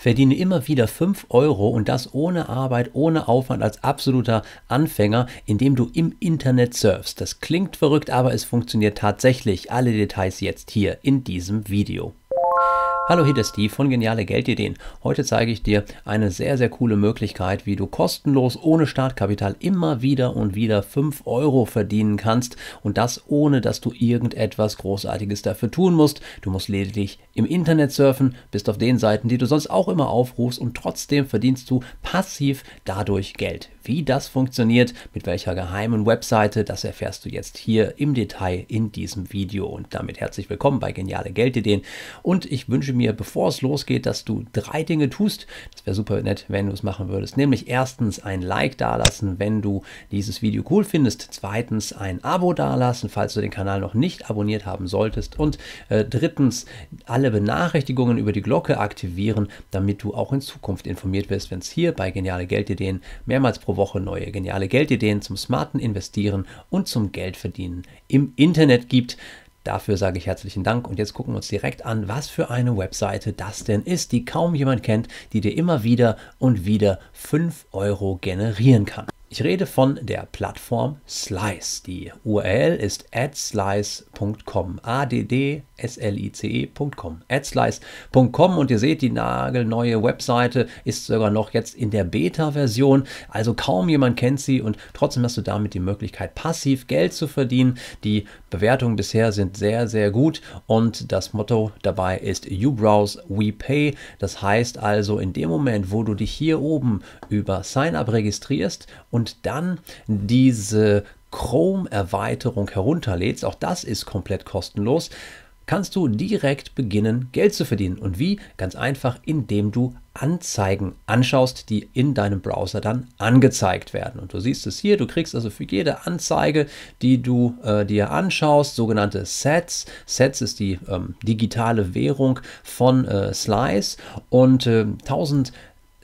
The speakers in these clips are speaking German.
verdiene immer wieder 5 Euro und das ohne Arbeit, ohne Aufwand als absoluter Anfänger, indem du im Internet surfst. Das klingt verrückt, aber es funktioniert tatsächlich. Alle Details jetzt hier in diesem Video. Hallo, hier der Steve von Geniale Geldideen. Heute zeige ich dir eine sehr, sehr coole Möglichkeit, wie du kostenlos ohne Startkapital immer wieder und wieder 5 Euro verdienen kannst und das ohne, dass du irgendetwas Großartiges dafür tun musst. Du musst lediglich im Internet surfen, bist auf den Seiten, die du sonst auch immer aufrufst und trotzdem verdienst du passiv dadurch Geld. Wie das funktioniert, mit welcher geheimen Webseite, das erfährst du jetzt hier im Detail in diesem Video. Und damit herzlich willkommen bei Geniale Geldideen und ich wünsche mir mir, bevor es losgeht, dass du drei Dinge tust. Das wäre super nett, wenn du es machen würdest. Nämlich erstens ein Like dalassen, wenn du dieses Video cool findest. Zweitens ein Abo dalassen, falls du den Kanal noch nicht abonniert haben solltest. Und äh, drittens alle Benachrichtigungen über die Glocke aktivieren, damit du auch in Zukunft informiert wirst, wenn es hier bei Geniale Geldideen mehrmals pro Woche neue geniale Geldideen zum smarten Investieren und zum Geldverdienen im Internet gibt. Dafür sage ich herzlichen Dank und jetzt gucken wir uns direkt an, was für eine Webseite das denn ist, die kaum jemand kennt, die dir immer wieder und wieder 5 Euro generieren kann. Ich rede von der Plattform Slice. Die URL ist adslice.com. A-D-D-S-L-I-C-E.com. E adslice.com und ihr seht, die nagelneue Webseite ist sogar noch jetzt in der Beta-Version. Also kaum jemand kennt sie und trotzdem hast du damit die Möglichkeit, passiv Geld zu verdienen. Die Bewertungen bisher sind sehr, sehr gut und das Motto dabei ist You Browse, We Pay. Das heißt also, in dem Moment, wo du dich hier oben über Sign Up registrierst, und dann diese Chrome-Erweiterung herunterlädst, auch das ist komplett kostenlos, kannst du direkt beginnen, Geld zu verdienen. Und wie? Ganz einfach, indem du Anzeigen anschaust, die in deinem Browser dann angezeigt werden. Und du siehst es hier, du kriegst also für jede Anzeige, die du äh, dir anschaust, sogenannte Sets. Sets ist die ähm, digitale Währung von äh, Slice und ähm, äh, 1000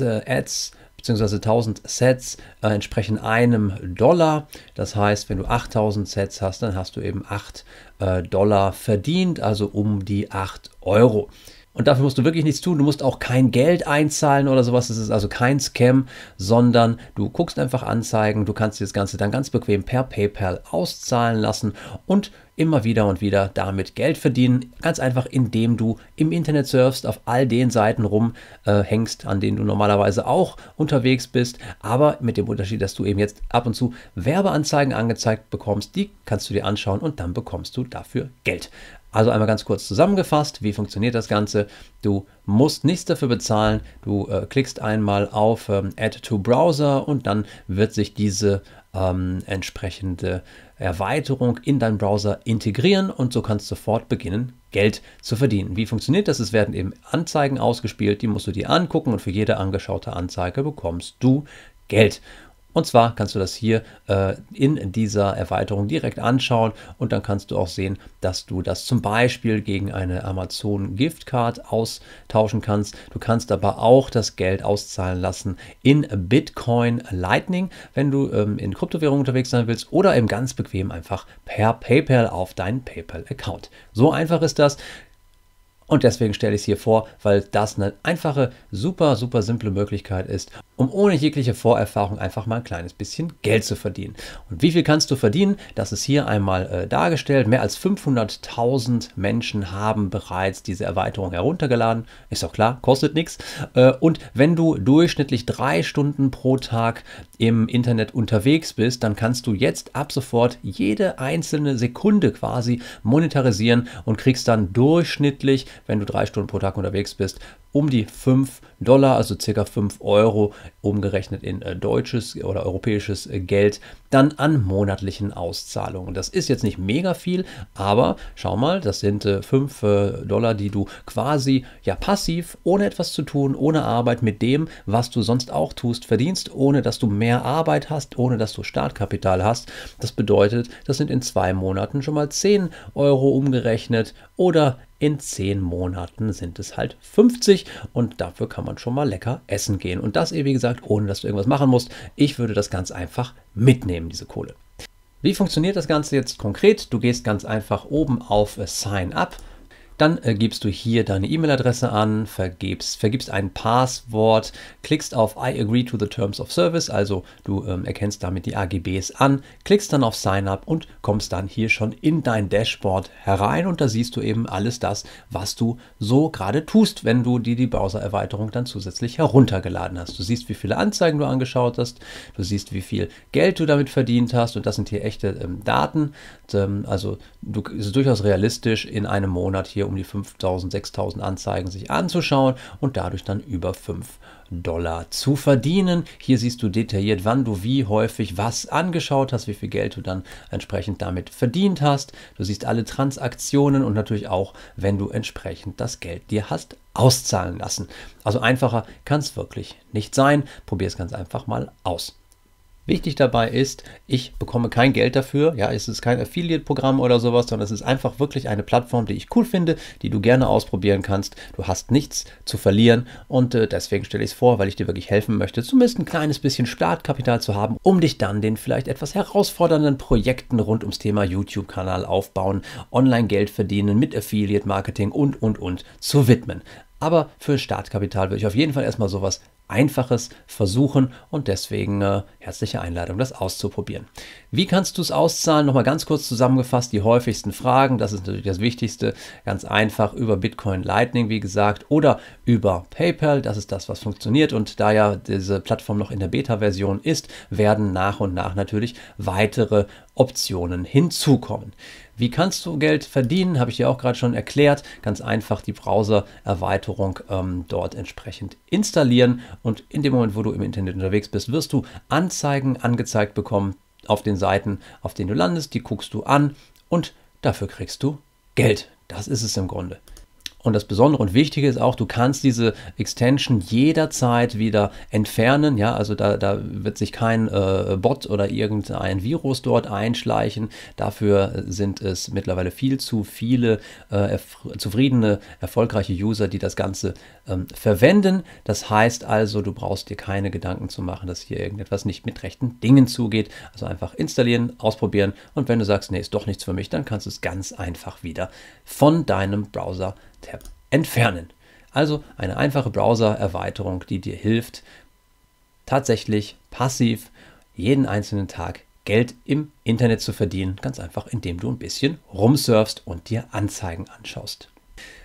Ads bzw. 1000 Sets äh, entsprechen einem Dollar. Das heißt, wenn du 8000 Sets hast, dann hast du eben 8 äh, Dollar verdient, also um die 8 Euro. Und dafür musst du wirklich nichts tun. Du musst auch kein Geld einzahlen oder sowas. Das ist also kein Scam, sondern du guckst einfach Anzeigen. Du kannst dir das Ganze dann ganz bequem per PayPal auszahlen lassen und immer wieder und wieder damit Geld verdienen. Ganz einfach, indem du im Internet surfst, auf all den Seiten rumhängst, äh, an denen du normalerweise auch unterwegs bist, aber mit dem Unterschied, dass du eben jetzt ab und zu Werbeanzeigen angezeigt bekommst. Die kannst du dir anschauen und dann bekommst du dafür Geld. Also einmal ganz kurz zusammengefasst, wie funktioniert das Ganze? Du musst nichts dafür bezahlen, du äh, klickst einmal auf ähm, Add to Browser und dann wird sich diese ähm, entsprechende Erweiterung in deinen Browser integrieren und so kannst du sofort beginnen, Geld zu verdienen. Wie funktioniert das? Es werden eben Anzeigen ausgespielt, die musst du dir angucken und für jede angeschaute Anzeige bekommst du Geld. Und zwar kannst du das hier äh, in dieser Erweiterung direkt anschauen und dann kannst du auch sehen, dass du das zum Beispiel gegen eine Amazon Giftcard austauschen kannst. Du kannst aber auch das Geld auszahlen lassen in Bitcoin Lightning, wenn du ähm, in Kryptowährungen unterwegs sein willst oder eben ganz bequem einfach per PayPal auf deinen PayPal-Account. So einfach ist das. Und deswegen stelle ich es hier vor, weil das eine einfache, super, super simple Möglichkeit ist, um ohne jegliche Vorerfahrung einfach mal ein kleines bisschen Geld zu verdienen. Und wie viel kannst du verdienen? Das ist hier einmal äh, dargestellt. Mehr als 500.000 Menschen haben bereits diese Erweiterung heruntergeladen. Ist doch klar, kostet nichts. Äh, und wenn du durchschnittlich drei Stunden pro Tag im Internet unterwegs bist, dann kannst du jetzt ab sofort jede einzelne Sekunde quasi monetarisieren und kriegst dann durchschnittlich wenn du drei Stunden pro Tag unterwegs bist, um die 5 Dollar, also ca. 5 Euro, umgerechnet in äh, deutsches oder europäisches äh, Geld, dann an monatlichen Auszahlungen. Das ist jetzt nicht mega viel, aber schau mal, das sind 5 äh, Dollar, die du quasi ja passiv, ohne etwas zu tun, ohne Arbeit, mit dem, was du sonst auch tust, verdienst, ohne dass du mehr Arbeit hast, ohne dass du Startkapital hast. Das bedeutet, das sind in zwei Monaten schon mal 10 Euro umgerechnet oder in zehn Monaten sind es halt 50 und dafür kann man schon mal lecker essen gehen. Und das eben, wie gesagt, ohne dass du irgendwas machen musst. Ich würde das ganz einfach mitnehmen, diese Kohle. Wie funktioniert das Ganze jetzt konkret? Du gehst ganz einfach oben auf Sign Up dann äh, gibst du hier deine E-Mail-Adresse an, vergibst, vergibst ein Passwort, klickst auf I agree to the terms of service, also du ähm, erkennst damit die AGBs an, klickst dann auf Sign up und kommst dann hier schon in dein Dashboard herein und da siehst du eben alles das, was du so gerade tust, wenn du dir die Browser-Erweiterung dann zusätzlich heruntergeladen hast. Du siehst, wie viele Anzeigen du angeschaut hast, du siehst, wie viel Geld du damit verdient hast und das sind hier echte ähm, Daten. Und, ähm, also du, ist durchaus realistisch in einem Monat hier um die 5000, 6000 Anzeigen sich anzuschauen und dadurch dann über 5 Dollar zu verdienen. Hier siehst du detailliert, wann du wie häufig was angeschaut hast, wie viel Geld du dann entsprechend damit verdient hast. Du siehst alle Transaktionen und natürlich auch, wenn du entsprechend das Geld dir hast auszahlen lassen. Also einfacher kann es wirklich nicht sein. Probier es ganz einfach mal aus. Wichtig dabei ist, ich bekomme kein Geld dafür. Ja, es ist kein Affiliate-Programm oder sowas, sondern es ist einfach wirklich eine Plattform, die ich cool finde, die du gerne ausprobieren kannst. Du hast nichts zu verlieren und äh, deswegen stelle ich es vor, weil ich dir wirklich helfen möchte, zumindest ein kleines bisschen Startkapital zu haben, um dich dann den vielleicht etwas herausfordernden Projekten rund ums Thema YouTube-Kanal aufbauen, Online-Geld verdienen mit Affiliate-Marketing und, und, und zu widmen. Aber für Startkapital würde ich auf jeden Fall erstmal sowas Einfaches versuchen und deswegen äh, herzliche Einladung, das auszuprobieren. Wie kannst du es auszahlen? Nochmal ganz kurz zusammengefasst die häufigsten Fragen, das ist natürlich das Wichtigste, ganz einfach über Bitcoin Lightning, wie gesagt, oder über PayPal, das ist das, was funktioniert und da ja diese Plattform noch in der Beta-Version ist, werden nach und nach natürlich weitere Optionen hinzukommen. Wie kannst du Geld verdienen? Habe ich dir auch gerade schon erklärt. Ganz einfach die Browser-Erweiterung ähm, dort entsprechend installieren und in dem Moment, wo du im Internet unterwegs bist, wirst du Anzeigen angezeigt bekommen auf den Seiten, auf denen du landest. Die guckst du an und dafür kriegst du Geld. Das ist es im Grunde. Und das Besondere und Wichtige ist auch, du kannst diese Extension jederzeit wieder entfernen. Ja, also da, da wird sich kein äh, Bot oder irgendein Virus dort einschleichen. Dafür sind es mittlerweile viel zu viele äh, erf zufriedene, erfolgreiche User, die das Ganze ähm, verwenden. Das heißt also, du brauchst dir keine Gedanken zu machen, dass hier irgendetwas nicht mit rechten Dingen zugeht. Also einfach installieren, ausprobieren und wenn du sagst, nee, ist doch nichts für mich, dann kannst du es ganz einfach wieder von deinem Browser Tab entfernen. Also eine einfache Browser-Erweiterung, die dir hilft, tatsächlich passiv jeden einzelnen Tag Geld im Internet zu verdienen, ganz einfach, indem du ein bisschen rumsurfst und dir Anzeigen anschaust.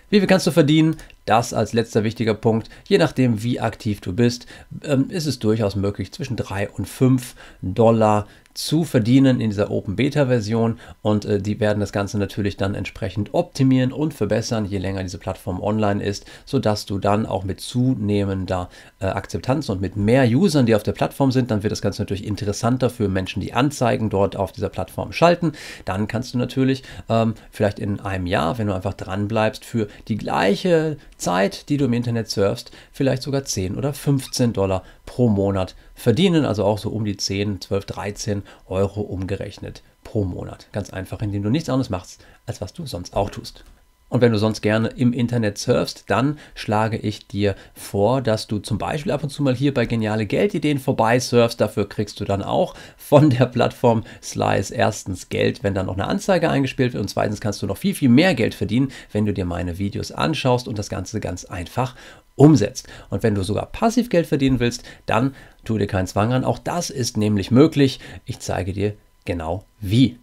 Wie viel kannst du verdienen? Das als letzter wichtiger Punkt. Je nachdem, wie aktiv du bist, ähm, ist es durchaus möglich, zwischen 3 und 5 Dollar zu verdienen in dieser Open Beta Version und äh, die werden das Ganze natürlich dann entsprechend optimieren und verbessern, je länger diese Plattform online ist, sodass du dann auch mit zunehmender äh, Akzeptanz und mit mehr Usern, die auf der Plattform sind, dann wird das Ganze natürlich interessanter für Menschen, die Anzeigen dort auf dieser Plattform schalten. Dann kannst du natürlich ähm, vielleicht in einem Jahr, wenn du einfach dran bleibst, für die gleiche Zeit, die du im Internet surfst, vielleicht sogar 10 oder 15 Dollar pro Monat verdienen, also auch so um die 10, 12, 13 Euro umgerechnet pro Monat. Ganz einfach, indem du nichts anderes machst, als was du sonst auch tust. Und wenn du sonst gerne im Internet surfst, dann schlage ich dir vor, dass du zum Beispiel ab und zu mal hier bei Geniale Geldideen vorbei surfst. Dafür kriegst du dann auch von der Plattform Slice erstens Geld, wenn dann noch eine Anzeige eingespielt wird. Und zweitens kannst du noch viel, viel mehr Geld verdienen, wenn du dir meine Videos anschaust und das Ganze ganz einfach umsetzt. Und wenn du sogar passiv Geld verdienen willst, dann tu dir keinen Zwang an. Auch das ist nämlich möglich. Ich zeige dir genau wie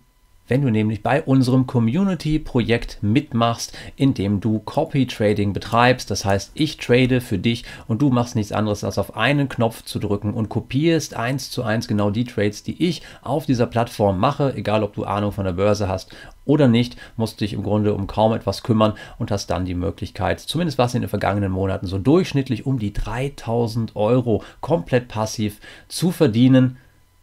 wenn du nämlich bei unserem Community-Projekt mitmachst, in dem du Copy-Trading betreibst. Das heißt, ich trade für dich und du machst nichts anderes, als auf einen Knopf zu drücken und kopierst eins zu eins genau die Trades, die ich auf dieser Plattform mache, egal ob du Ahnung von der Börse hast oder nicht, musst dich im Grunde um kaum etwas kümmern und hast dann die Möglichkeit, zumindest was in den vergangenen Monaten so durchschnittlich um die 3000 Euro komplett passiv zu verdienen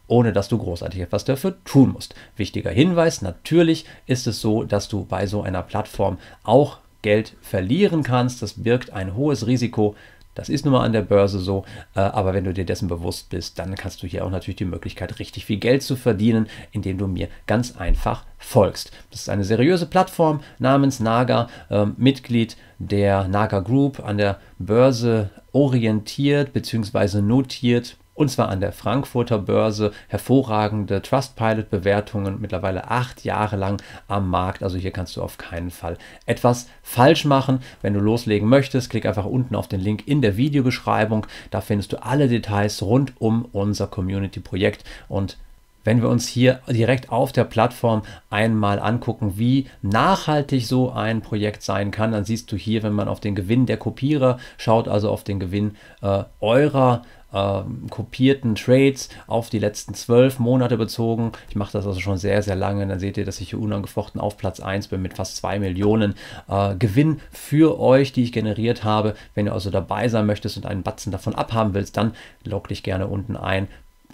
ohne dass du großartig etwas dafür tun musst. Wichtiger Hinweis, natürlich ist es so, dass du bei so einer Plattform auch Geld verlieren kannst. Das birgt ein hohes Risiko. Das ist nun mal an der Börse so, äh, aber wenn du dir dessen bewusst bist, dann kannst du hier auch natürlich die Möglichkeit, richtig viel Geld zu verdienen, indem du mir ganz einfach folgst. Das ist eine seriöse Plattform namens Naga, äh, Mitglied der Naga Group, an der Börse orientiert bzw. notiert und zwar an der Frankfurter Börse. Hervorragende Trustpilot-Bewertungen, mittlerweile acht Jahre lang am Markt. Also hier kannst du auf keinen Fall etwas falsch machen. Wenn du loslegen möchtest, klick einfach unten auf den Link in der Videobeschreibung. Da findest du alle Details rund um unser Community-Projekt und wenn wir uns hier direkt auf der Plattform einmal angucken, wie nachhaltig so ein Projekt sein kann, dann siehst du hier, wenn man auf den Gewinn der Kopierer schaut, also auf den Gewinn äh, eurer ähm, kopierten Trades auf die letzten zwölf Monate bezogen. Ich mache das also schon sehr, sehr lange. Dann seht ihr, dass ich hier unangefochten auf Platz 1 bin mit fast 2 Millionen äh, Gewinn für euch, die ich generiert habe. Wenn ihr also dabei sein möchtest und einen Batzen davon abhaben willst, dann log dich gerne unten ein.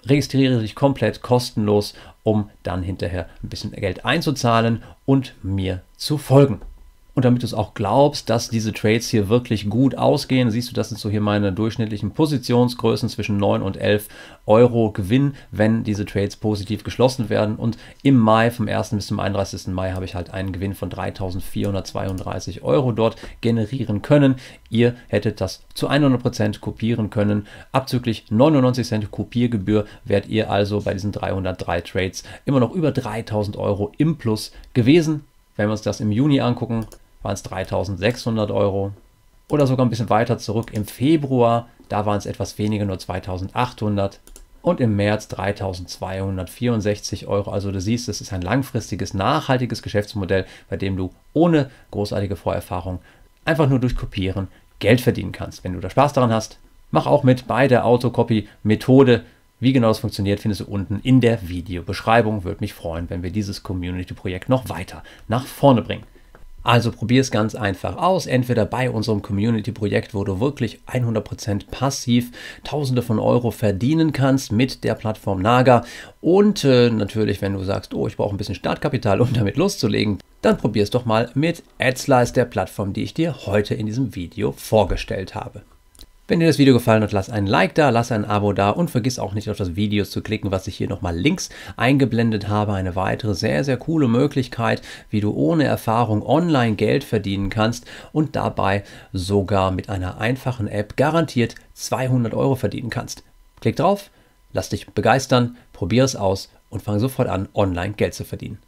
Registriere dich komplett kostenlos, um dann hinterher ein bisschen Geld einzuzahlen und mir zu folgen. Und damit du es auch glaubst, dass diese Trades hier wirklich gut ausgehen, siehst du, das sind so hier meine durchschnittlichen Positionsgrößen zwischen 9 und 11 Euro Gewinn, wenn diese Trades positiv geschlossen werden. Und im Mai, vom 1. bis zum 31. Mai, habe ich halt einen Gewinn von 3.432 Euro dort generieren können. Ihr hättet das zu 100% kopieren können. Abzüglich 99 Cent Kopiergebühr wärt ihr also bei diesen 303 Trades immer noch über 3.000 Euro im Plus gewesen. Wenn wir uns das im Juni angucken, waren es 3600 Euro. Oder sogar ein bisschen weiter zurück im Februar, da waren es etwas weniger, nur 2800 und im März 3.264 Euro. Also du siehst, es ist ein langfristiges, nachhaltiges Geschäftsmodell, bei dem du ohne großartige Vorerfahrung einfach nur durch Kopieren Geld verdienen kannst. Wenn du da Spaß daran hast, mach auch mit bei der Autocopy-Methode. Wie genau das funktioniert, findest du unten in der Videobeschreibung. Würde mich freuen, wenn wir dieses Community-Projekt noch weiter nach vorne bringen. Also probier es ganz einfach aus, entweder bei unserem Community-Projekt, wo du wirklich 100% passiv Tausende von Euro verdienen kannst mit der Plattform Naga und äh, natürlich, wenn du sagst, oh, ich brauche ein bisschen Startkapital, um damit loszulegen, dann probier es doch mal mit AdSlice, der Plattform, die ich dir heute in diesem Video vorgestellt habe. Wenn dir das Video gefallen hat, lass ein Like da, lass ein Abo da und vergiss auch nicht auf das Video zu klicken, was ich hier nochmal links eingeblendet habe. Eine weitere sehr, sehr coole Möglichkeit, wie du ohne Erfahrung online Geld verdienen kannst und dabei sogar mit einer einfachen App garantiert 200 Euro verdienen kannst. Klick drauf, lass dich begeistern, probier es aus und fang sofort an, online Geld zu verdienen.